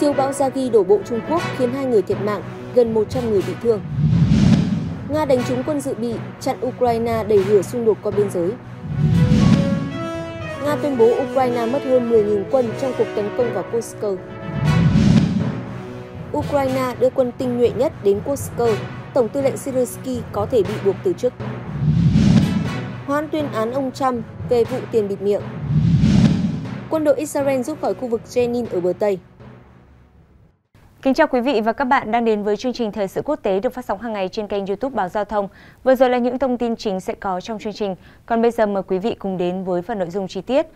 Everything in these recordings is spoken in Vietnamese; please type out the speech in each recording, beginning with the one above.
Siêu bão Yagi đổ bộ Trung Quốc khiến hai người thiệt mạng, gần 100 người bị thương. Nga đánh trúng quân dự bị, chặn Ukraine đẩy lửa xung đột qua biên giới. Nga tuyên bố Ukraine mất hơn 10.000 quân trong cuộc tấn công vào Kursk. Ukraine đưa quân tinh nhuệ nhất đến Kursk, Tổng tư lệnh Syrsky có thể bị buộc từ chức. Hoan tuyên án ông Trump về vụ tiền bịt miệng. Quân đội Israel rút khỏi khu vực Jenin ở bờ Tây. Kính chào quý vị và các bạn đang đến với chương trình Thời sự quốc tế được phát sóng hàng ngày trên kênh youtube Báo Giao thông. Vừa rồi là những thông tin chính sẽ có trong chương trình, còn bây giờ mời quý vị cùng đến với phần nội dung chi tiết.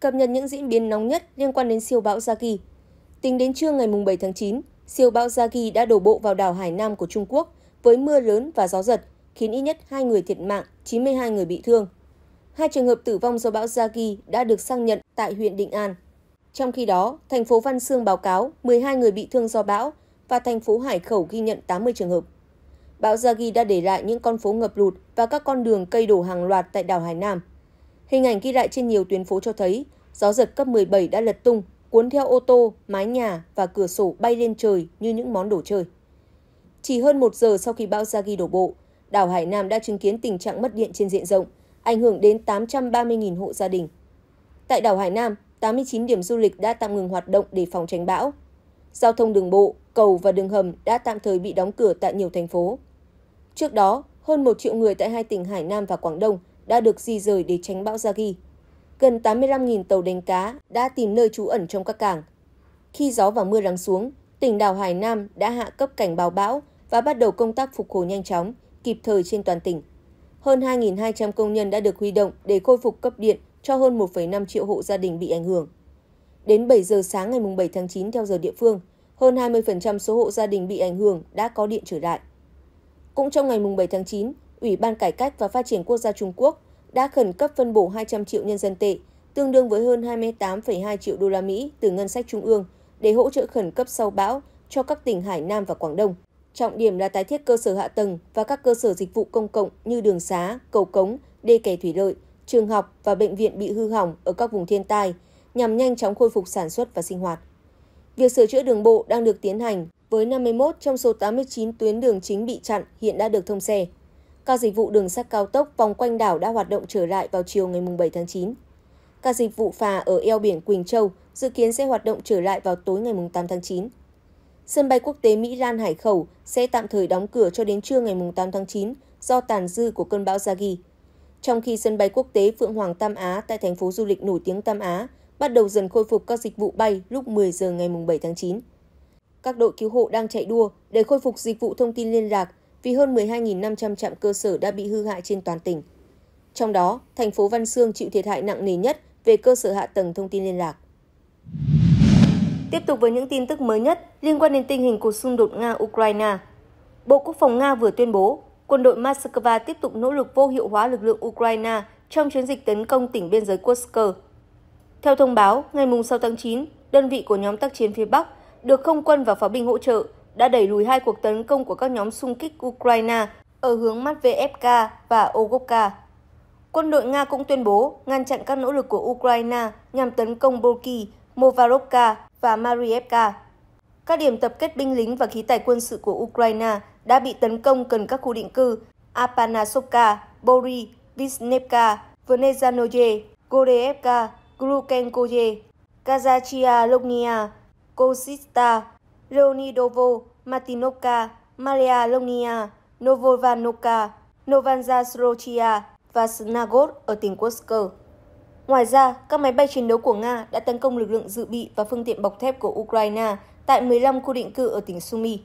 Cập nhật những diễn biến nóng nhất liên quan đến siêu bão Yagi. Tính đến trưa ngày 7 tháng 9, siêu bão Yagi đã đổ bộ vào đảo Hải Nam của Trung Quốc với mưa lớn và gió giật, khiến ít nhất 2 người thiệt mạng, 92 người bị thương. Hai trường hợp tử vong do bão Yagi đã được xác nhận tại huyện Định An. Trong khi đó, thành phố Văn Sương báo cáo 12 người bị thương do bão và thành phố Hải Khẩu ghi nhận 80 trường hợp. Bão Yagi đã để lại những con phố ngập lụt và các con đường cây đổ hàng loạt tại đảo Hải Nam. Hình ảnh ghi lại trên nhiều tuyến phố cho thấy gió giật cấp 17 đã lật tung, cuốn theo ô tô, mái nhà và cửa sổ bay lên trời như những món đồ chơi. Chỉ hơn một giờ sau khi bão Yagi đổ bộ, đảo Hải Nam đã chứng kiến tình trạng mất điện trên diện rộng, ảnh hưởng đến 830.000 hộ gia đình. Tại đảo Hải Nam, 89 điểm du lịch đã tạm ngừng hoạt động để phòng tránh bão. Giao thông đường bộ, cầu và đường hầm đã tạm thời bị đóng cửa tại nhiều thành phố. Trước đó, hơn 1 triệu người tại hai tỉnh Hải Nam và Quảng Đông đã được di rời để tránh bão Yagi. Gần 85.000 tàu đánh cá đã tìm nơi trú ẩn trong các cảng. Khi gió và mưa lắng xuống, tỉnh đảo Hải Nam đã hạ cấp cảnh báo bão và bắt đầu công tác phục hồi nhanh chóng, kịp thời trên toàn tỉnh. Hơn 2.200 công nhân đã được huy động để khôi phục cấp điện cho hơn 1,5 triệu hộ gia đình bị ảnh hưởng. Đến 7 giờ sáng ngày 7 tháng 9 theo giờ địa phương, hơn 20% số hộ gia đình bị ảnh hưởng đã có điện trở lại. Cũng trong ngày 7 tháng 9, Ủy ban Cải cách và Phát triển Quốc gia Trung Quốc đã khẩn cấp phân bổ 200 triệu nhân dân tệ, tương đương với hơn 28,2 triệu đô la Mỹ từ ngân sách trung ương để hỗ trợ khẩn cấp sau bão cho các tỉnh Hải Nam và Quảng Đông. Trọng điểm là tái thiết cơ sở hạ tầng và các cơ sở dịch vụ công cộng như đường xá, cầu cống, đê kè thủy lợi – trường học và bệnh viện bị hư hỏng ở các vùng thiên tai nhằm nhanh chóng khôi phục sản xuất và sinh hoạt. Việc sửa chữa đường bộ đang được tiến hành với 51 trong số 89 tuyến đường chính bị chặn hiện đã được thông xe. Các dịch vụ đường sắt cao tốc vòng quanh đảo đã hoạt động trở lại vào chiều ngày 7 tháng 9. Các dịch vụ phà ở eo biển Quỳnh Châu dự kiến sẽ hoạt động trở lại vào tối ngày 8 tháng 9. Sân bay quốc tế Mỹ Lan Hải Khẩu sẽ tạm thời đóng cửa cho đến trưa ngày 8 tháng 9 do tàn dư của cơn bão Yagi trong khi sân bay quốc tế Phượng Hoàng Tam Á tại thành phố du lịch nổi tiếng Tam Á bắt đầu dần khôi phục các dịch vụ bay lúc 10 giờ ngày 7 tháng 9. Các đội cứu hộ đang chạy đua để khôi phục dịch vụ thông tin liên lạc vì hơn 12.500 trạm cơ sở đã bị hư hại trên toàn tỉnh. Trong đó, thành phố Văn Xương chịu thiệt hại nặng nề nhất về cơ sở hạ tầng thông tin liên lạc. Tiếp tục với những tin tức mới nhất liên quan đến tình hình cuộc xung đột Nga-Ukraine. Bộ Quốc phòng Nga vừa tuyên bố quân đội Moscow tiếp tục nỗ lực vô hiệu hóa lực lượng Ukraine trong chiến dịch tấn công tỉnh biên giới Kursk. Theo thông báo, ngày 6 tháng 9, đơn vị của nhóm tác chiến phía Bắc được không quân và pháo binh hỗ trợ đã đẩy lùi hai cuộc tấn công của các nhóm xung kích Ukraine ở hướng Matveyevka và Ogovka. Quân đội Nga cũng tuyên bố ngăn chặn các nỗ lực của Ukraine nhằm tấn công Bolki, Movarovka và Marievka. Các điểm tập kết binh lính và khí tài quân sự của Ukraine đã bị tấn công gần các khu định cư Apanasoka, Bori, Visnevka, Venezanoye, Gorevka, Grukenkoye, Kazachia Lognia, Kosista, Leonidovo, Martinovka, Maria Lognia, Novovanovka, Novanza Srochia và Snagov ở tỉnh Kursk. Ngoài ra, các máy bay chiến đấu của Nga đã tấn công lực lượng dự bị và phương tiện bọc thép của Ukraine tại 15 khu định cư ở tỉnh Sumy.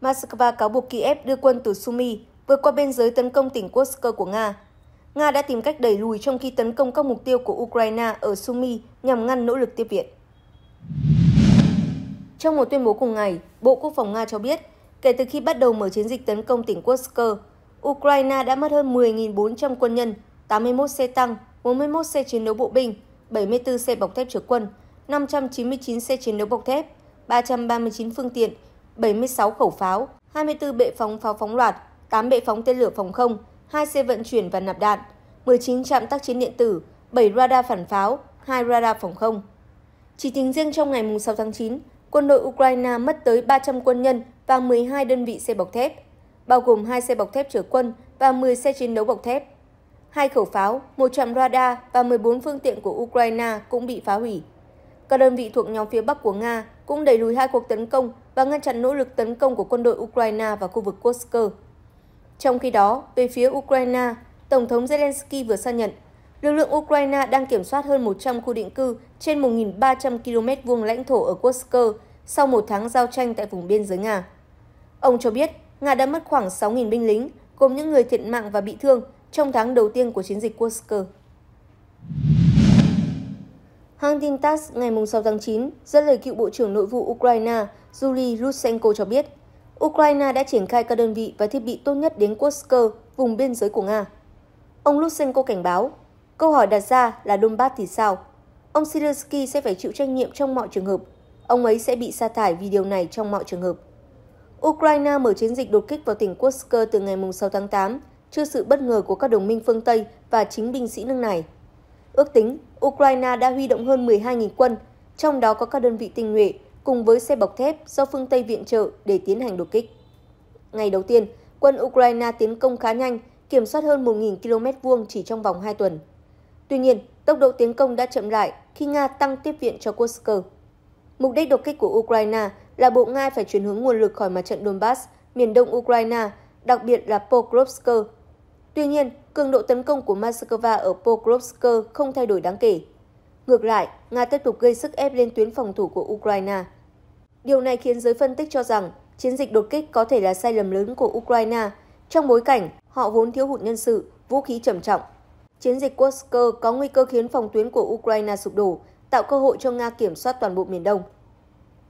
Moscow cáo buộc Kiev đưa quân từ Sumy vượt qua biên giới tấn công tỉnh Kursk của Nga. Nga đã tìm cách đẩy lùi trong khi tấn công các mục tiêu của Ukraine ở Sumy nhằm ngăn nỗ lực tiếp viện. Trong một tuyên bố cùng ngày, Bộ Quốc phòng Nga cho biết, kể từ khi bắt đầu mở chiến dịch tấn công tỉnh Kursk, Ukraine đã mất hơn 10.400 quân nhân, 81 xe tăng, 41 xe chiến đấu bộ binh, 74 xe bọc thép chở quân, 599 xe chiến đấu bọc thép, 339 phương tiện 76 khẩu pháo, 24 bệ phóng pháo phóng loạt, 8 bệ phóng tên lửa phòng không, 2 xe vận chuyển và nạp đạn, 19 trạm tác chiến điện tử, 7 radar phản pháo, 2 radar phòng không. Chỉ tính riêng trong ngày 6 tháng 9, quân đội Ukraine mất tới 300 quân nhân và 12 đơn vị xe bọc thép, bao gồm 2 xe bọc thép chở quân và 10 xe chiến đấu bọc thép. Hai khẩu pháo, một trạm radar và 14 phương tiện của Ukraine cũng bị phá hủy. Các đơn vị thuộc nhóm phía Bắc của Nga cũng đẩy lùi hai cuộc tấn công và ngăn chặn nỗ lực tấn công của quân đội Ukraine vào khu vực Kursk. Trong khi đó, về phía Ukraine, Tổng thống Zelensky vừa xác nhận lực lượng Ukraine đang kiểm soát hơn 100 khu định cư trên 1.300 km vuông lãnh thổ ở Kursk sau một tháng giao tranh tại vùng biên giới Nga. Ông cho biết Nga đã mất khoảng 6.000 binh lính, gồm những người thiệt mạng và bị thương trong tháng đầu tiên của chiến dịch Kursk. Hãng tin TASS ngày 6 tháng 9 dẫn lời cựu Bộ trưởng Nội vụ Ukraine Yuri Rusenko cho biết, Ukraine đã triển khai các đơn vị và thiết bị tốt nhất đến Kursk, vùng biên giới của Nga. Ông Lutsenko cảnh báo, câu hỏi đặt ra là Donbass thì sao? Ông Zelensky sẽ phải chịu trách nhiệm trong mọi trường hợp. Ông ấy sẽ bị sa thải vì điều này trong mọi trường hợp. Ukraine mở chiến dịch đột kích vào tỉnh Kursk từ ngày 6 tháng 8 trước sự bất ngờ của các đồng minh phương Tây và chính binh sĩ nước này. Ước tính, Ukraine đã huy động hơn 12.000 quân, trong đó có các đơn vị tinh nhuệ cùng với xe bọc thép do phương Tây viện trợ để tiến hành đột kích. Ngày đầu tiên, quân Ukraine tiến công khá nhanh, kiểm soát hơn 1.000 km vuông chỉ trong vòng 2 tuần. Tuy nhiên, tốc độ tiến công đã chậm lại khi Nga tăng tiếp viện cho Kursk. Mục đích đột kích của Ukraine là bộ Nga phải chuyển hướng nguồn lực khỏi mặt trận Donbass, miền đông Ukraine, đặc biệt là Pokrovsk. Tuy nhiên, cường độ tấn công của Moscow ở Pokrovsk không thay đổi đáng kể. Ngược lại, Nga tiếp tục gây sức ép lên tuyến phòng thủ của Ukraine. Điều này khiến giới phân tích cho rằng chiến dịch đột kích có thể là sai lầm lớn của Ukraine trong bối cảnh họ vốn thiếu hụt nhân sự, vũ khí trầm trọng. Chiến dịch Kursk có nguy cơ khiến phòng tuyến của Ukraine sụp đổ, tạo cơ hội cho Nga kiểm soát toàn bộ miền Đông.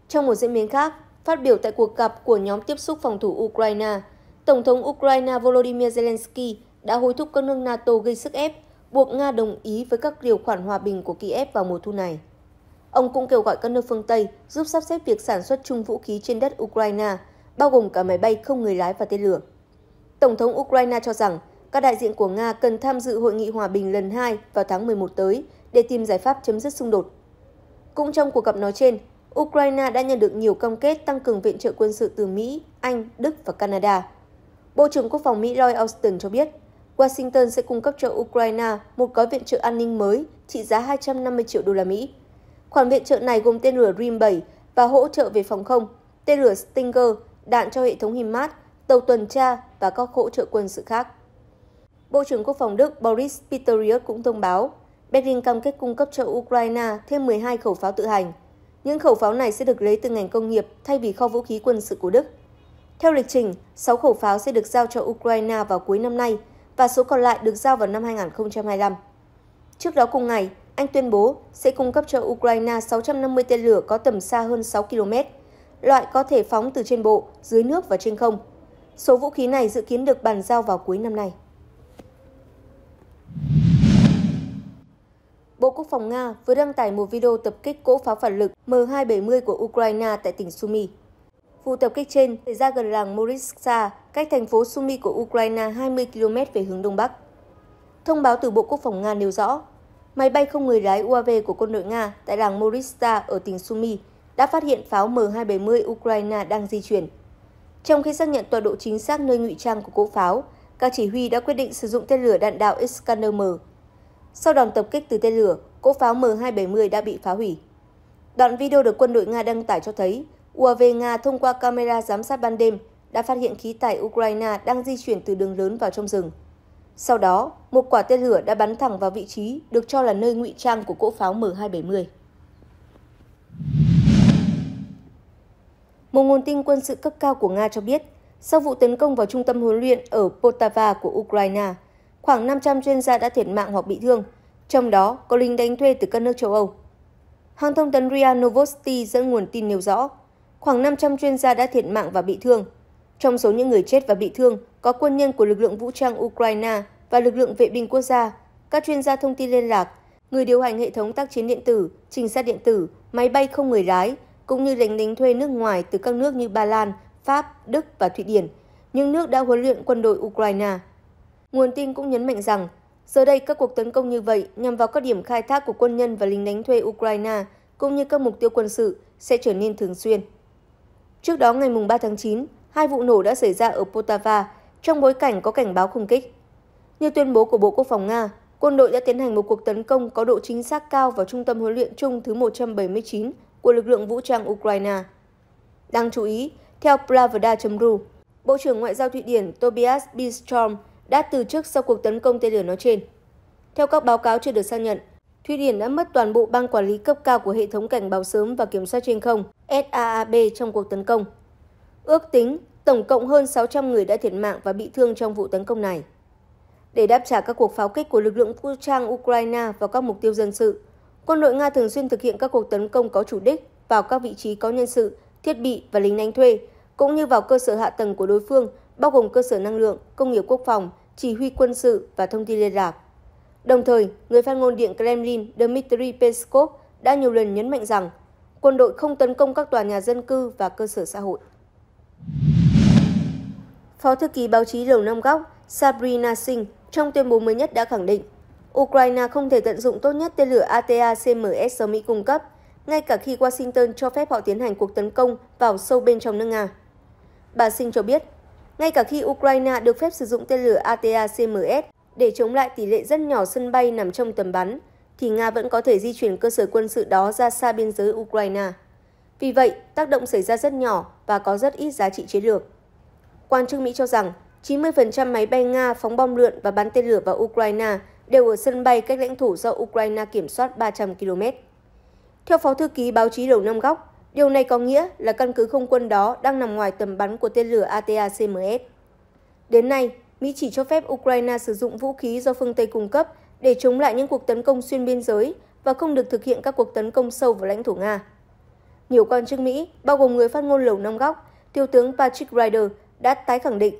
Trong một diễn biến khác, phát biểu tại cuộc gặp của nhóm tiếp xúc phòng thủ Ukraine, Tổng thống Ukraine Volodymyr Zelensky đã hối thúc các nước NATO gây sức ép buộc Nga đồng ý với các điều khoản hòa bình của Kiev vào mùa thu này. Ông cũng kêu gọi các nước phương Tây giúp sắp xếp việc sản xuất chung vũ khí trên đất Ukraine, bao gồm cả máy bay không người lái và tên lửa. Tổng thống Ukraine cho rằng các đại diện của Nga cần tham dự hội nghị hòa bình lần 2 vào tháng 11 tới để tìm giải pháp chấm dứt xung đột. Cũng trong cuộc gặp nói trên, Ukraine đã nhận được nhiều cam kết tăng cường viện trợ quân sự từ Mỹ, Anh, Đức và Canada. Bộ trưởng Quốc phòng Mỹ Lloyd Austin cho biết, Washington sẽ cung cấp cho Ukraine một gói viện trợ an ninh mới trị giá 250 triệu đô la Mỹ. Khoản viện trợ này gồm tên lửa Rim 7 và hỗ trợ về phòng không, tên lửa Stinger, đạn cho hệ thống HIMARS, tàu tuần tra và các hỗ trợ quân sự khác. Bộ trưởng Quốc phòng Đức Boris Pistorius cũng thông báo, Berlin cam kết cung cấp cho Ukraine thêm 12 khẩu pháo tự hành. Những khẩu pháo này sẽ được lấy từ ngành công nghiệp thay vì kho vũ khí quân sự của Đức. Theo lịch trình, 6 khẩu pháo sẽ được giao cho Ukraine vào cuối năm nay – và số còn lại được giao vào năm 2025. Trước đó cùng ngày, anh tuyên bố sẽ cung cấp cho Ukraine 650 tên lửa có tầm xa hơn 6 km, loại có thể phóng từ trên bộ, dưới nước và trên không. Số vũ khí này dự kiến được bàn giao vào cuối năm nay. Bộ Quốc phòng Nga vừa đăng tải một video tập kích cỗ pháo phản lực M270 của Ukraine tại tỉnh Sumy. Vụ tập kích trên xảy ra gần làng Moritsa, cách thành phố Sumy của Ukraine 20 km về hướng đông bắc. Thông báo từ Bộ Quốc phòng Nga nêu rõ, máy bay không người lái UAV của quân đội Nga tại làng Moritsa ở tỉnh Sumy đã phát hiện pháo M270 Ukraine đang di chuyển. Trong khi xác nhận tọa độ chính xác nơi ngụy trang của cỗ pháo, các chỉ huy đã quyết định sử dụng tên lửa đạn đạo Iskander-M. Sau đòn tập kích từ tên lửa, cỗ pháo M270 đã bị phá hủy. Đoạn video được quân đội Nga đăng tải cho thấy UAV Nga thông qua camera giám sát ban đêm đã phát hiện khí tải Ukraine đang di chuyển từ đường lớn vào trong rừng. Sau đó, một quả tên lửa đã bắn thẳng vào vị trí được cho là nơi ngụy trang của cỗ pháo M270. Một nguồn tin quân sự cấp cao của Nga cho biết, sau vụ tấn công vào trung tâm huấn luyện ở potava của Ukraine, khoảng 500 chuyên gia đã thiệt mạng hoặc bị thương, trong đó có lính đánh thuê từ các nước châu Âu. Hãng thông tấn RIA Novosti dẫn nguồn tin nêu rõ, khoảng 500 chuyên gia đã thiệt mạng và bị thương. Trong số những người chết và bị thương có quân nhân của lực lượng vũ trang Ukraine và lực lượng vệ binh quốc gia, các chuyên gia thông tin liên lạc, người điều hành hệ thống tác chiến điện tử, trinh sát điện tử, máy bay không người lái, cũng như lính đánh thuê nước ngoài từ các nước như Ba Lan, Pháp, Đức và Thụy Điển, những nước đã huấn luyện quân đội Ukraine. Nguồn tin cũng nhấn mạnh rằng, giờ đây các cuộc tấn công như vậy nhằm vào các điểm khai thác của quân nhân và lính đánh thuê Ukraine, cũng như các mục tiêu quân sự sẽ trở nên thường xuyên. Trước đó ngày 3 tháng 9, hai vụ nổ đã xảy ra ở Poltava trong bối cảnh có cảnh báo không kích. Như tuyên bố của Bộ Quốc phòng Nga, quân đội đã tiến hành một cuộc tấn công có độ chính xác cao vào trung tâm huấn luyện chung thứ 179 của lực lượng vũ trang Ukraine. Đáng chú ý, theo Pravda.ru, Bộ trưởng Ngoại giao Thụy Điển Tobias Billström đã từ chức sau cuộc tấn công tên lửa nói trên. Theo các báo cáo chưa được xác nhận, Thụy Điển đã mất toàn bộ ban quản lý cấp cao của hệ thống cảnh báo sớm và kiểm soát trên không SAAB trong cuộc tấn công. Ước tính tổng cộng hơn 600 người đã thiệt mạng và bị thương trong vụ tấn công này. Để đáp trả các cuộc pháo kích của lực lượng vũ trang Ukraine vào các mục tiêu dân sự, quân đội Nga thường xuyên thực hiện các cuộc tấn công có chủ đích vào các vị trí có nhân sự, thiết bị và lính đánh thuê, cũng như vào cơ sở hạ tầng của đối phương, bao gồm cơ sở năng lượng, công nghiệp quốc phòng, chỉ huy quân sự và thông tin liên lạc. Đồng thời, người phát ngôn Điện Kremlin Dmitry Peskov đã nhiều lần nhấn mạnh rằng quân đội không tấn công các tòa nhà dân cư và cơ sở xã hội. Phó thư ký báo chí Lầu Năm Góc Sabrina Singh trong tuyên bố mới nhất đã khẳng định Ukraine không thể tận dụng tốt nhất tên lửa ATACMS do Mỹ cung cấp, ngay cả khi Washington cho phép họ tiến hành cuộc tấn công vào sâu bên trong nước Nga. Bà Singh cho biết, ngay cả khi Ukraine được phép sử dụng tên lửa ATACMS. Để chống lại tỷ lệ rất nhỏ sân bay nằm trong tầm bắn, thì Nga vẫn có thể di chuyển cơ sở quân sự đó ra xa biên giới Ukraine. Vì vậy, tác động xảy ra rất nhỏ và có rất ít giá trị chiến lược. Quan chức Mỹ cho rằng 90% máy bay Nga phóng bom lượn và bắn tên lửa vào Ukraine đều ở sân bay cách lãnh thổ do Ukraine kiểm soát 300 km. Theo phó thư ký báo chí Đầu Năm Góc, điều này có nghĩa là căn cứ không quân đó đang nằm ngoài tầm bắn của tên lửa atacms. Đến nay, Mỹ chỉ cho phép Ukraine sử dụng vũ khí do phương Tây cung cấp để chống lại những cuộc tấn công xuyên biên giới và không được thực hiện các cuộc tấn công sâu vào lãnh thổ Nga. Nhiều quan chức Mỹ, bao gồm người phát ngôn Lầu Năm Góc, Thiếu tướng Patrick Ryder đã tái khẳng định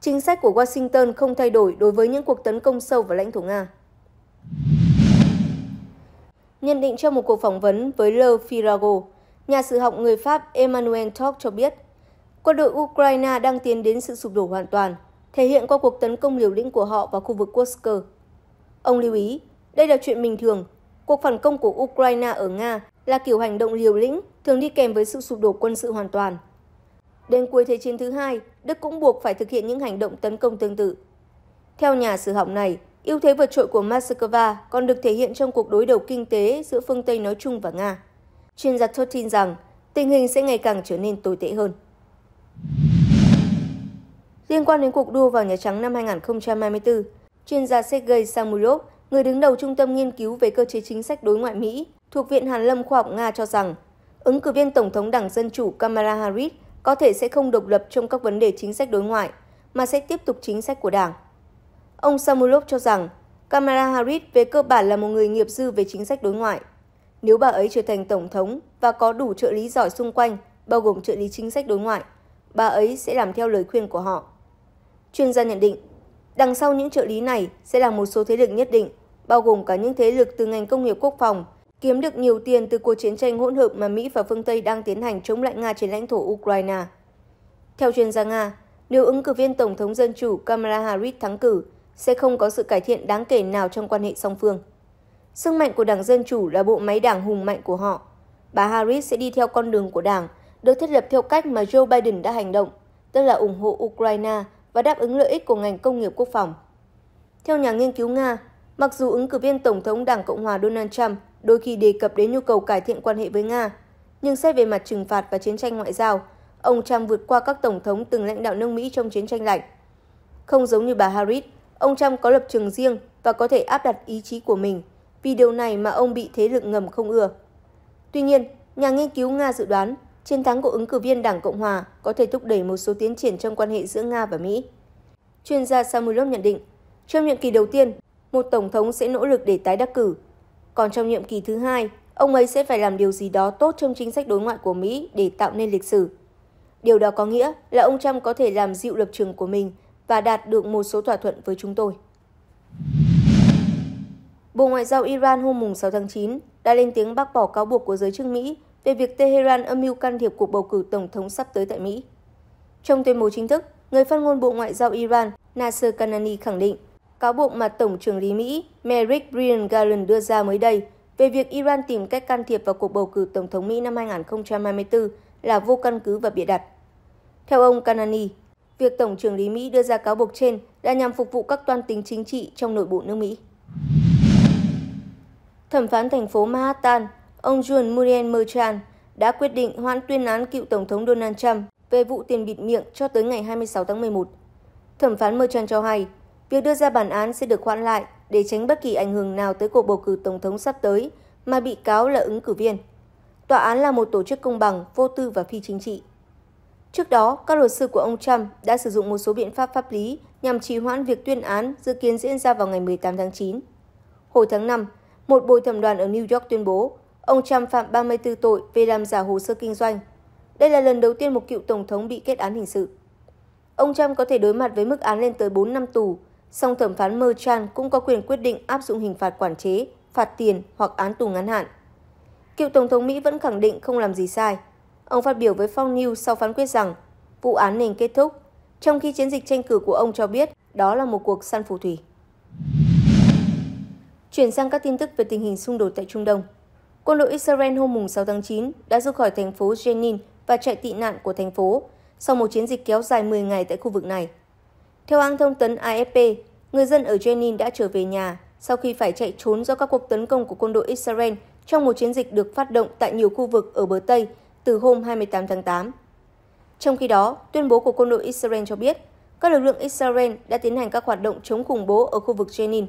chính sách của Washington không thay đổi đối với những cuộc tấn công sâu vào lãnh thổ Nga. Nhận định trong một cuộc phỏng vấn với Le Figaro, nhà sử học người Pháp Emmanuel Toc cho biết, quân đội Ukraine đang tiến đến sự sụp đổ hoàn toàn thể hiện qua cuộc tấn công liều lĩnh của họ vào khu vực Kursk. Ông lưu ý, đây là chuyện bình thường. Cuộc phản công của Ukraine ở Nga là kiểu hành động liều lĩnh thường đi kèm với sự sụp đổ quân sự hoàn toàn. Đến cuối Thế chiến thứ hai, Đức cũng buộc phải thực hiện những hành động tấn công tương tự. Theo nhà sử học này, ưu thế vượt trội của Moscow còn được thể hiện trong cuộc đối đầu kinh tế giữa phương Tây nói chung và Nga. Chuyên gia Thốt tin rằng tình hình sẽ ngày càng trở nên tồi tệ hơn. Liên quan đến cuộc đua vào Nhà Trắng năm 2024, chuyên gia Sergei Samulov, người đứng đầu Trung tâm Nghiên cứu về Cơ chế Chính sách Đối ngoại Mỹ thuộc Viện Hàn lâm Khoa học Nga cho rằng, ứng cử viên Tổng thống Đảng Dân Chủ Kamala Harris có thể sẽ không độc lập trong các vấn đề chính sách đối ngoại, mà sẽ tiếp tục chính sách của Đảng. Ông Samulov cho rằng, Kamala Harris về cơ bản là một người nghiệp dư về chính sách đối ngoại. Nếu bà ấy trở thành Tổng thống và có đủ trợ lý giỏi xung quanh, bao gồm trợ lý chính sách đối ngoại, bà ấy sẽ làm theo lời khuyên của họ. Chuyên gia nhận định, đằng sau những trợ lý này sẽ là một số thế lực nhất định, bao gồm cả những thế lực từ ngành công nghiệp quốc phòng, kiếm được nhiều tiền từ cuộc chiến tranh hỗn hợp mà Mỹ và phương Tây đang tiến hành chống lại Nga trên lãnh thổ Ukraine. Theo chuyên gia Nga, nếu ứng cử viên Tổng thống Dân Chủ Kamala Harris thắng cử, sẽ không có sự cải thiện đáng kể nào trong quan hệ song phương. Sức mạnh của Đảng Dân Chủ là bộ máy đảng hùng mạnh của họ. Bà Harris sẽ đi theo con đường của đảng, được thiết lập theo cách mà Joe Biden đã hành động, tức là ủng hộ Ukraine và đáp ứng lợi ích của ngành công nghiệp quốc phòng. Theo nhà nghiên cứu Nga, mặc dù ứng cử viên Tổng thống Đảng Cộng hòa Donald Trump đôi khi đề cập đến nhu cầu cải thiện quan hệ với Nga, nhưng xét về mặt trừng phạt và chiến tranh ngoại giao, ông Trump vượt qua các tổng thống từng lãnh đạo nước Mỹ trong chiến tranh lạnh. Không giống như bà Harris, ông Trump có lập trường riêng và có thể áp đặt ý chí của mình, vì điều này mà ông bị thế lực ngầm không ưa. Tuy nhiên, nhà nghiên cứu Nga dự đoán chiến thắng của ứng cử viên Đảng Cộng Hòa có thể thúc đẩy một số tiến triển trong quan hệ giữa Nga và Mỹ. Chuyên gia Samulov nhận định, trong nhiệm kỳ đầu tiên, một tổng thống sẽ nỗ lực để tái đắc cử. Còn trong nhiệm kỳ thứ hai, ông ấy sẽ phải làm điều gì đó tốt trong chính sách đối ngoại của Mỹ để tạo nên lịch sử. Điều đó có nghĩa là ông Trump có thể làm dịu lập trường của mình và đạt được một số thỏa thuận với chúng tôi. Bộ Ngoại giao Iran hôm 6 tháng 9 đã lên tiếng bác bỏ cáo buộc của giới chức Mỹ về việc Tehran âm mưu can thiệp cuộc bầu cử tổng thống sắp tới tại Mỹ. Trong tuyên bố chính thức, người phát ngôn Bộ Ngoại giao Iran Nasser Kanani khẳng định cáo buộc mà Tổng trưởng lý Mỹ Merrick Brian Garland đưa ra mới đây về việc Iran tìm cách can thiệp vào cuộc bầu cử Tổng thống Mỹ năm 2024 là vô căn cứ và bịa đặt. Theo ông Kanani, việc Tổng trưởng lý Mỹ đưa ra cáo buộc trên là nhằm phục vụ các toan tính chính trị trong nội bộ nước Mỹ. Thẩm phán thành phố Manhattan ông John Muriel Merchan đã quyết định hoãn tuyên án cựu Tổng thống Donald Trump về vụ tiền bịt miệng cho tới ngày 26 tháng 11. Thẩm phán Merchan cho hay, việc đưa ra bản án sẽ được hoãn lại để tránh bất kỳ ảnh hưởng nào tới cuộc bầu cử Tổng thống sắp tới mà bị cáo là ứng cử viên. Tòa án là một tổ chức công bằng, vô tư và phi chính trị. Trước đó, các luật sư của ông Trump đã sử dụng một số biện pháp pháp lý nhằm trì hoãn việc tuyên án dự kiến diễn ra vào ngày 18 tháng 9. Hồi tháng 5, một bồi thẩm đoàn ở New York tuyên bố Ông Trump phạm 34 tội về làm giả hồ sơ kinh doanh. Đây là lần đầu tiên một cựu tổng thống bị kết án hình sự. Ông Trump có thể đối mặt với mức án lên tới 4 năm tù, song thẩm phán Merchan cũng có quyền quyết định áp dụng hình phạt quản chế, phạt tiền hoặc án tù ngắn hạn. Cựu tổng thống Mỹ vẫn khẳng định không làm gì sai. Ông phát biểu với Fox News sau phán quyết rằng vụ án nên kết thúc, trong khi chiến dịch tranh cử của ông cho biết đó là một cuộc săn phù thủy. Chuyển sang các tin tức về tình hình xung đột tại Trung Đông. Quân đội Israel hôm 6 tháng 9 đã rút khỏi thành phố Jenin và chạy tị nạn của thành phố sau một chiến dịch kéo dài 10 ngày tại khu vực này. Theo hãng thông tấn AFP, người dân ở Jenin đã trở về nhà sau khi phải chạy trốn do các cuộc tấn công của quân đội Israel trong một chiến dịch được phát động tại nhiều khu vực ở bờ Tây từ hôm 28 tháng 8. Trong khi đó, tuyên bố của quân đội Israel cho biết các lực lượng Israel đã tiến hành các hoạt động chống khủng bố ở khu vực Jenin.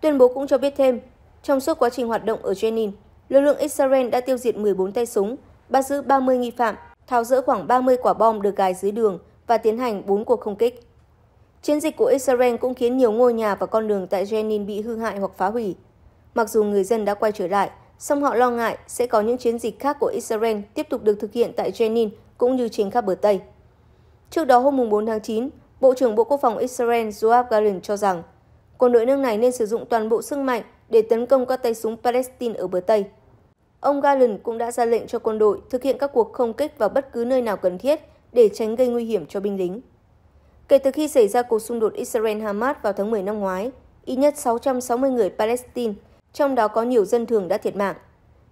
Tuyên bố cũng cho biết thêm, trong suốt quá trình hoạt động ở Jenin, lực lượng Israel đã tiêu diệt 14 tay súng, bắt giữ 30 nghi phạm, tháo rỡ khoảng 30 quả bom được gài dưới đường và tiến hành 4 cuộc không kích. Chiến dịch của Israel cũng khiến nhiều ngôi nhà và con đường tại Jenin bị hư hại hoặc phá hủy. Mặc dù người dân đã quay trở lại, song họ lo ngại sẽ có những chiến dịch khác của Israel tiếp tục được thực hiện tại Jenin cũng như trên khắp bờ Tây. Trước đó hôm 4 tháng 9, Bộ trưởng Bộ Quốc phòng Israel Joab Gallant cho rằng quân đội nước này nên sử dụng toàn bộ sức mạnh để tấn công các tay súng Palestine ở bờ Tây. Ông Galen cũng đã ra lệnh cho quân đội thực hiện các cuộc không kích vào bất cứ nơi nào cần thiết để tránh gây nguy hiểm cho binh lính. Kể từ khi xảy ra cuộc xung đột Israel-Hamas vào tháng 10 năm ngoái, ít nhất 660 người Palestine, trong đó có nhiều dân thường đã thiệt mạng,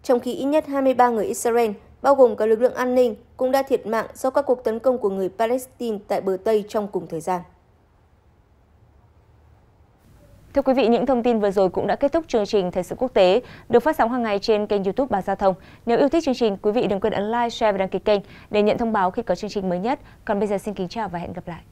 trong khi ít nhất 23 người Israel, bao gồm cả lực lượng an ninh, cũng đã thiệt mạng do các cuộc tấn công của người Palestine tại bờ Tây trong cùng thời gian. Thưa quý vị, những thông tin vừa rồi cũng đã kết thúc chương trình Thời sự quốc tế, được phát sóng hàng ngày trên kênh youtube Báo Giao thông. Nếu yêu thích chương trình, quý vị đừng quên ấn like, share và đăng ký kênh để nhận thông báo khi có chương trình mới nhất. Còn bây giờ xin kính chào và hẹn gặp lại.